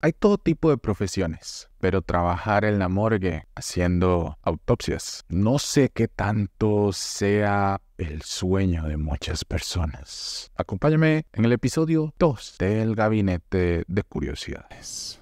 Hay todo tipo de profesiones, pero trabajar en la morgue haciendo autopsias, no sé qué tanto sea el sueño de muchas personas. Acompáñame en el episodio 2 del Gabinete de Curiosidades.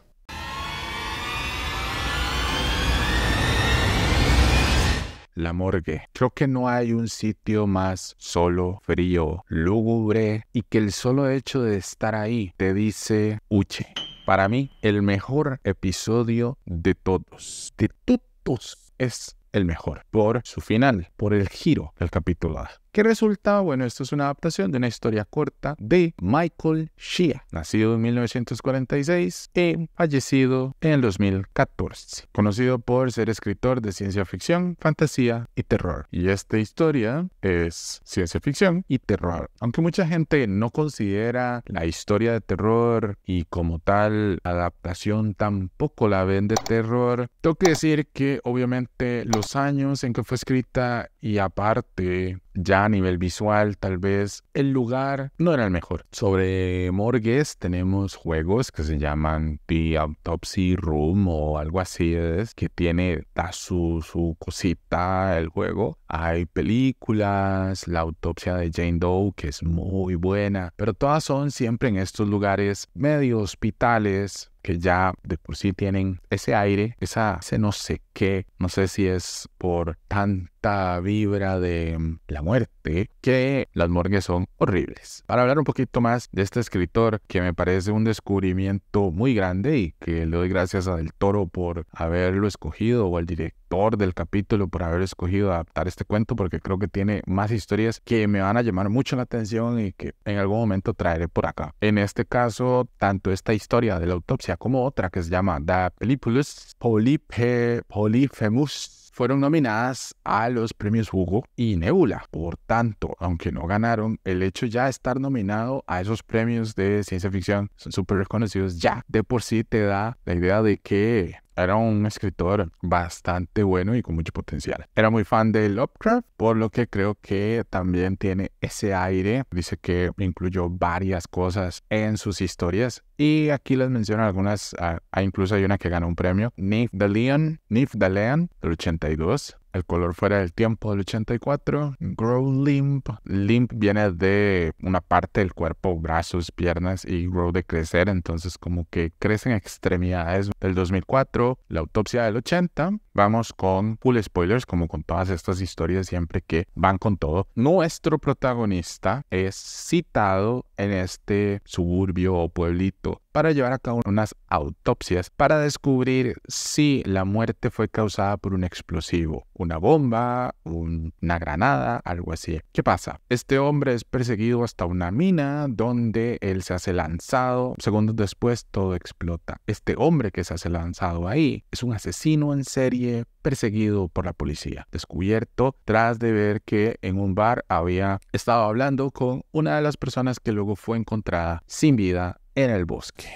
la morgue. Creo que no hay un sitio más solo, frío, lúgubre y que el solo hecho de estar ahí te dice uche para mí, el mejor episodio de todos. De todos es el mejor. Por su final, por el giro del capítulo ¿Qué resulta? bueno, esto es una adaptación de una historia corta de Michael Shea, nacido en 1946 y fallecido en 2014, conocido por ser escritor de ciencia ficción, fantasía y terror. Y esta historia es ciencia ficción y terror. Aunque mucha gente no considera la historia de terror y como tal adaptación tampoco la ven de terror, tengo que decir que obviamente los años en que fue escrita y aparte ya a nivel visual, tal vez el lugar no era el mejor. Sobre morgues tenemos juegos que se llaman The Autopsy Room o algo así, que tiene da su, su cosita el juego. Hay películas, la autopsia de Jane Doe, que es muy buena, pero todas son siempre en estos lugares medio hospitales, que ya de por sí tienen ese aire, esa, ese no sé qué, no sé si es por tanta vibra de mm, la muerte que las morgues son horribles. Para hablar un poquito más de este escritor que me parece un descubrimiento muy grande y que le doy gracias a Del Toro por haberlo escogido o al director del capítulo por haber escogido adaptar este cuento porque creo que tiene más historias que me van a llamar mucho la atención y que en algún momento traeré por acá. En este caso, tanto esta historia de la autopsia como otra que se llama Da Polypus Polyphemus fueron nominadas a los premios Hugo y Nebula. Por tanto, aunque no ganaron, el hecho ya estar nominado a esos premios de ciencia ficción, son súper reconocidos ya, de por sí te da la idea de que era un escritor bastante bueno y con mucho potencial. Era muy fan de Lovecraft, por lo que creo que también tiene ese aire. Dice que incluyó varias cosas en sus historias y aquí les menciono algunas. Ah, ah, incluso hay una que ganó un premio. Nif the Leon, Nif the Leon del 82. El color fuera del tiempo del 84. Grow limp. Limp viene de una parte del cuerpo, brazos, piernas y grow de crecer. Entonces como que crecen extremidades del 2004. La autopsia del 80. Vamos con full spoilers, como con todas estas historias siempre que van con todo. Nuestro protagonista es citado en este suburbio o pueblito para llevar a cabo unas autopsias para descubrir si la muerte fue causada por un explosivo, una bomba, una granada, algo así. ¿Qué pasa? Este hombre es perseguido hasta una mina donde él se hace lanzado. Segundos después todo explota. Este hombre que se hace lanzado ahí es un asesino en serie perseguido por la policía, descubierto tras de ver que en un bar había estado hablando con una de las personas que luego fue encontrada sin vida en el bosque.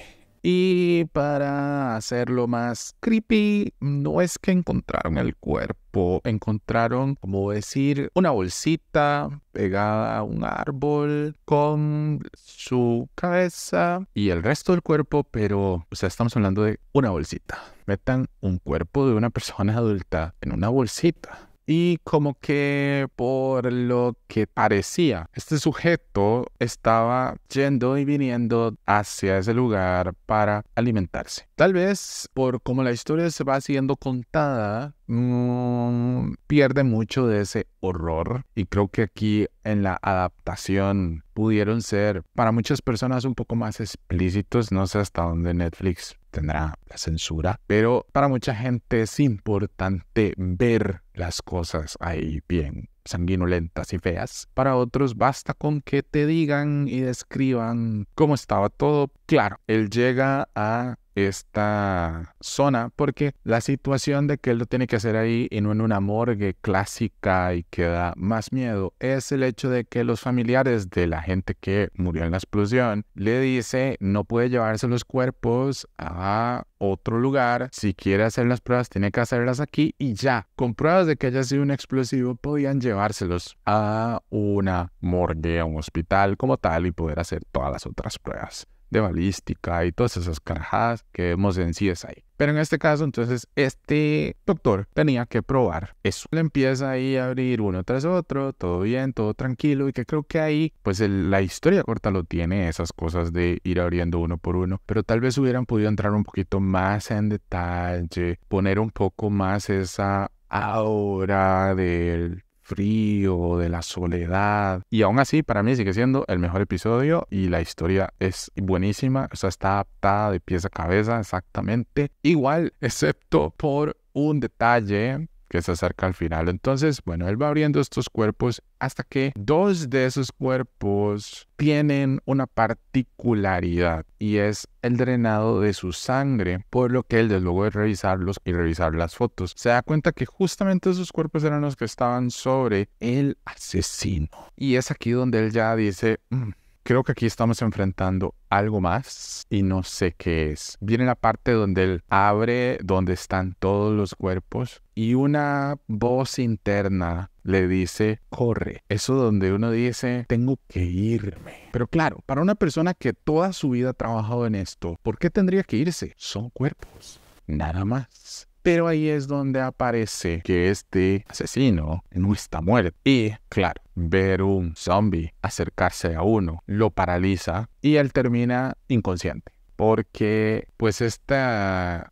Y para hacerlo más creepy, no es que encontraron el cuerpo, encontraron, como decir, una bolsita pegada a un árbol con su cabeza y el resto del cuerpo, pero, o sea, estamos hablando de una bolsita metan un cuerpo de una persona adulta en una bolsita. Y como que por lo que parecía, este sujeto estaba yendo y viniendo hacia ese lugar para alimentarse. Tal vez por como la historia se va siendo contada, Mm, pierde mucho de ese horror y creo que aquí en la adaptación pudieron ser para muchas personas un poco más explícitos, no sé hasta dónde Netflix tendrá la censura, pero para mucha gente es importante ver las cosas ahí bien sanguinolentas y feas. Para otros basta con que te digan y describan cómo estaba todo. Claro, él llega a esta zona porque la situación de que él lo tiene que hacer ahí y no en una morgue clásica y que da más miedo es el hecho de que los familiares de la gente que murió en la explosión le dice no puede llevarse los cuerpos a otro lugar, si quiere hacer las pruebas tiene que hacerlas aquí y ya, con pruebas de que haya sido un explosivo podían llevárselos a una morgue, a un hospital como tal y poder hacer todas las otras pruebas de balística y todas esas carajadas que vemos en ahí. Pero en este caso, entonces, este doctor tenía que probar eso. Le empieza ahí a abrir uno tras otro, todo bien, todo tranquilo, y que creo que ahí, pues la historia corta lo tiene, esas cosas de ir abriendo uno por uno, pero tal vez hubieran podido entrar un poquito más en detalle, poner un poco más esa aura del frío, de la soledad. Y aún así, para mí sigue siendo el mejor episodio y la historia es buenísima. O sea, está adaptada de pieza a cabeza exactamente igual, excepto por un detalle que se acerca al final. Entonces, bueno, él va abriendo estos cuerpos hasta que dos de esos cuerpos tienen una particularidad y es el drenado de su sangre, por lo que él, luego de revisarlos y revisar las fotos, se da cuenta que justamente esos cuerpos eran los que estaban sobre el asesino. Y es aquí donde él ya dice, mm, creo que aquí estamos enfrentando algo más y no sé qué es. Viene la parte donde él abre, donde están todos los cuerpos y una voz interna le dice, corre. Eso donde uno dice, tengo que irme. Pero claro, para una persona que toda su vida ha trabajado en esto, ¿por qué tendría que irse? Son cuerpos, nada más. Pero ahí es donde aparece que este asesino no está muerto. Y claro, ver un zombie acercarse a uno, lo paraliza y él termina inconsciente porque pues este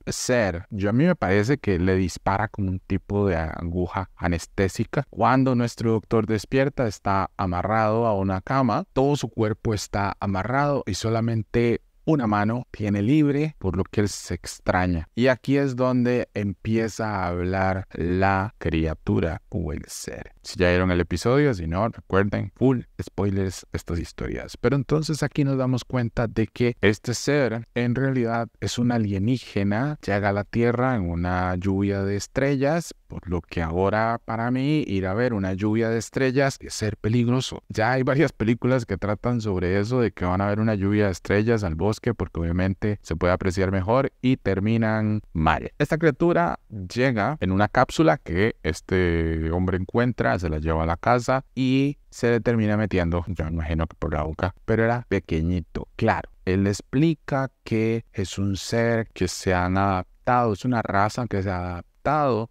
ser, yo a mí me parece que le dispara con un tipo de aguja anestésica. Cuando nuestro doctor despierta está amarrado a una cama, todo su cuerpo está amarrado y solamente una mano tiene libre, por lo que él se extraña. Y aquí es donde empieza a hablar la criatura o el ser si ya vieron el episodio, si no, recuerden, full spoilers estas historias. Pero entonces aquí nos damos cuenta de que este ser en realidad es un alienígena, llega a la Tierra en una lluvia de estrellas, por lo que ahora para mí ir a ver una lluvia de estrellas es ser peligroso. Ya hay varias películas que tratan sobre eso, de que van a ver una lluvia de estrellas al bosque, porque obviamente se puede apreciar mejor y terminan mal. Esta criatura llega en una cápsula que este hombre encuentra se la lleva a la casa y se le termina metiendo, yo imagino que por la boca, pero era pequeñito, claro. Él explica que es un ser que se han adaptado, es una raza que se ha adaptado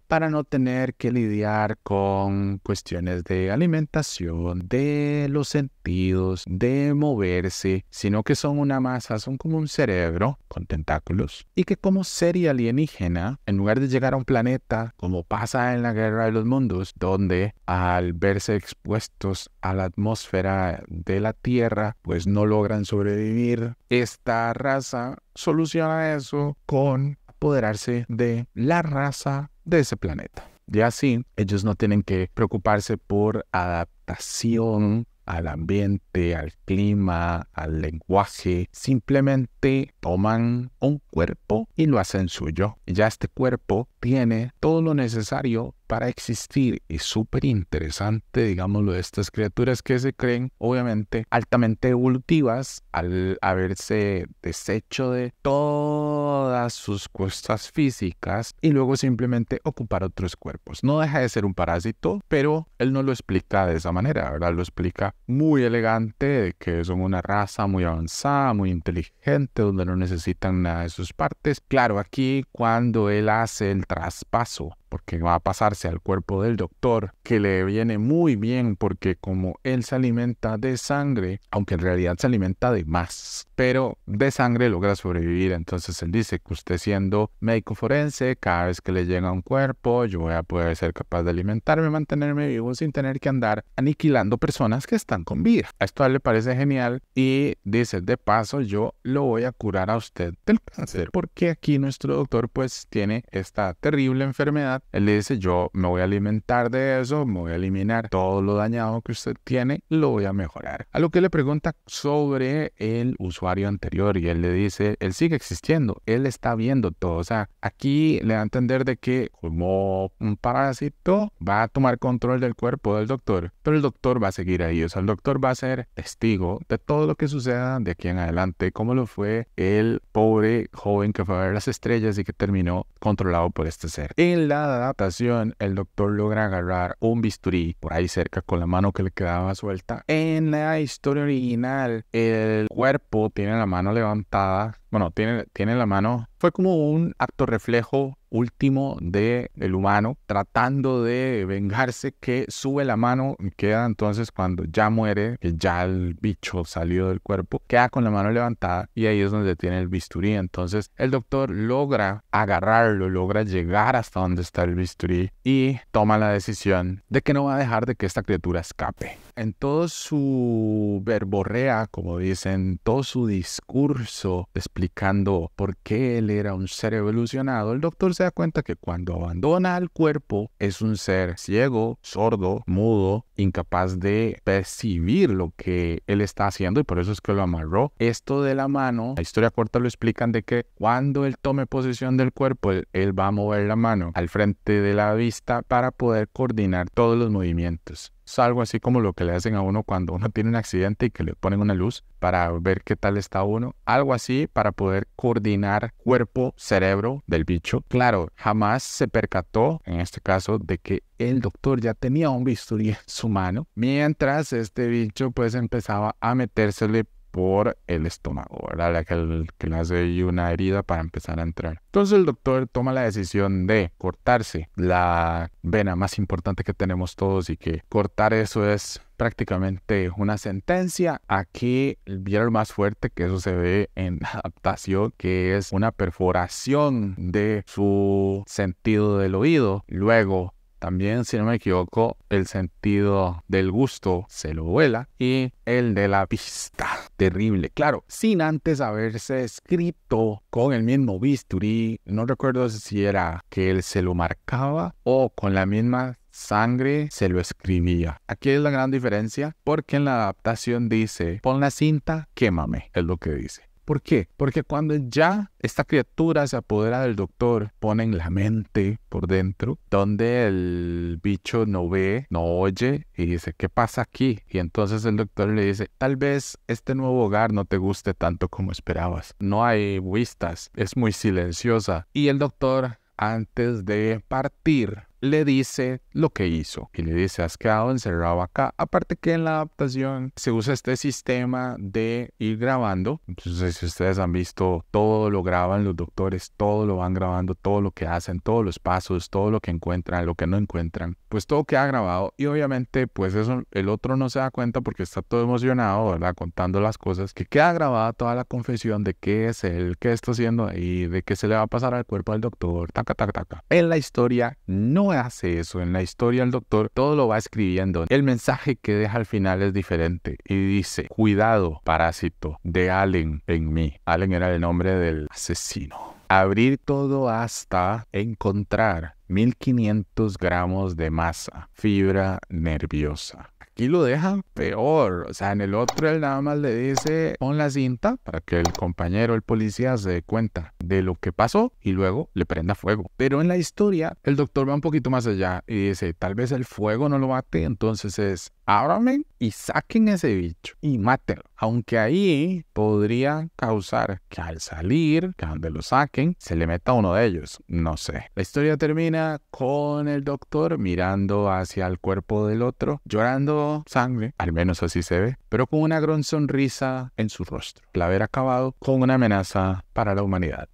para no tener que lidiar con cuestiones de alimentación, de los sentidos, de moverse, sino que son una masa, son como un cerebro con tentáculos y que como serie alienígena, en lugar de llegar a un planeta como pasa en la Guerra de los Mundos, donde al verse expuestos a la atmósfera de la Tierra, pues no logran sobrevivir, esta raza soluciona eso con apoderarse de la raza de ese planeta. Y así ellos no tienen que preocuparse por adaptación al ambiente, al clima, al lenguaje. Simplemente toman un cuerpo y lo hacen suyo. ya este cuerpo tiene todo lo necesario para existir. Es súper interesante, digámoslo, de estas criaturas que se creen, obviamente, altamente evolutivas al haberse deshecho de todas sus cuestas físicas y luego simplemente ocupar otros cuerpos. No deja de ser un parásito, pero él no lo explica de esa manera, ¿verdad? Lo explica muy elegante, que son una raza muy avanzada, muy inteligente, donde no necesitan nada de sus partes. Claro, aquí cuando él hace el traspaso porque va a pasarse al cuerpo del doctor, que le viene muy bien porque como él se alimenta de sangre, aunque en realidad se alimenta de más, pero de sangre logra sobrevivir. Entonces él dice que usted siendo médico forense, cada vez que le llega un cuerpo, yo voy a poder ser capaz de alimentarme, mantenerme vivo sin tener que andar aniquilando personas que están con vida. a esto le parece genial y dice, de paso, yo lo voy a curar a usted del cáncer, porque aquí nuestro doctor pues tiene esta terrible enfermedad él le dice, yo me voy a alimentar de eso, me voy a eliminar todo lo dañado que usted tiene, lo voy a mejorar. A lo que le pregunta sobre el usuario anterior y él le dice, él sigue existiendo, él está viendo todo. O sea, aquí le da a entender de que como un parásito va a tomar control del cuerpo del doctor, pero el doctor va a seguir ahí. O sea, el doctor va a ser testigo de todo lo que suceda de aquí en adelante, como lo fue el pobre joven que fue a ver las estrellas y que terminó controlado por este ser. En la adaptación, el doctor logra agarrar un bisturí por ahí cerca con la mano que le quedaba suelta. En la historia original, el cuerpo tiene la mano levantada. Bueno, tiene, tiene la mano. Fue como un acto reflejo último del el humano tratando de vengarse que sube la mano y queda entonces cuando ya muere, que ya el bicho salió del cuerpo, queda con la mano levantada y ahí es donde tiene el bisturí. Entonces el doctor logra agarrarlo, logra llegar hasta donde está el bisturí y toma la decisión de que no va a dejar de que esta criatura escape en todo su verborrea, como dicen, todo su discurso explicando por qué él era un ser evolucionado, el doctor se da cuenta que cuando abandona al cuerpo es un ser ciego, sordo, mudo, incapaz de percibir lo que él está haciendo y por eso es que lo amarró. Esto de la mano, la historia corta lo explican de que cuando él tome posesión del cuerpo, él, él va a mover la mano al frente de la vista para poder coordinar todos los movimientos algo así como lo que le hacen a uno cuando uno tiene un accidente y que le ponen una luz para ver qué tal está uno. Algo así para poder coordinar cuerpo, cerebro del bicho. Claro, jamás se percató en este caso de que el doctor ya tenía un bisturí en su mano, mientras este bicho pues empezaba a metérsele por el estómago, ¿verdad? La que, que le hace una herida para empezar a entrar. Entonces el doctor toma la decisión de cortarse la vena más importante que tenemos todos y que cortar eso es prácticamente una sentencia. Aquí vieron más fuerte que eso se ve en adaptación, que es una perforación de su sentido del oído. Luego también, si no me equivoco, el sentido del gusto se lo vuela y el de la vista. Terrible, claro, sin antes haberse escrito con el mismo bisturí. No recuerdo si era que él se lo marcaba o con la misma sangre se lo escribía. Aquí es la gran diferencia porque en la adaptación dice, pon la cinta, quémame, es lo que dice. ¿Por qué? Porque cuando ya esta criatura se apodera del doctor, ponen la mente por dentro, donde el bicho no ve, no oye y dice, ¿qué pasa aquí? Y entonces el doctor le dice, tal vez este nuevo hogar no te guste tanto como esperabas. No hay vistas, es muy silenciosa. Y el doctor, antes de partir, le dice lo que hizo y le dice has quedado encerrado acá. Aparte que en la adaptación se usa este sistema de ir grabando. Entonces si ustedes han visto, todo lo graban los doctores, todo lo van grabando, todo lo que hacen, todos los pasos, todo lo que encuentran, lo que no encuentran pues todo queda grabado y obviamente pues eso el otro no se da cuenta porque está todo emocionado, ¿verdad? Contando las cosas, que queda grabada toda la confesión de qué es él, qué está haciendo y de qué se le va a pasar al cuerpo al doctor, taca, taca, En la historia no hace eso, en la historia el doctor todo lo va escribiendo. El mensaje que deja al final es diferente y dice, cuidado, parásito, de Allen en mí. Allen era el nombre del asesino abrir todo hasta encontrar 1500 gramos de masa, fibra nerviosa. Aquí lo dejan peor, o sea, en el otro él nada más le dice pon la cinta para que el compañero, el policía se dé cuenta de lo que pasó y luego le prenda fuego. Pero en la historia el doctor va un poquito más allá y dice tal vez el fuego no lo mate, entonces es ábranme y saquen ese bicho y mátelo, Aunque ahí podría causar que al salir, que donde lo saquen, se le meta uno de ellos. No sé. La historia termina con el doctor mirando hacia el cuerpo del otro, llorando sangre, al menos así se ve, pero con una gran sonrisa en su rostro, La haber acabado con una amenaza para la humanidad.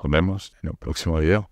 Nos vemos en un próximo video.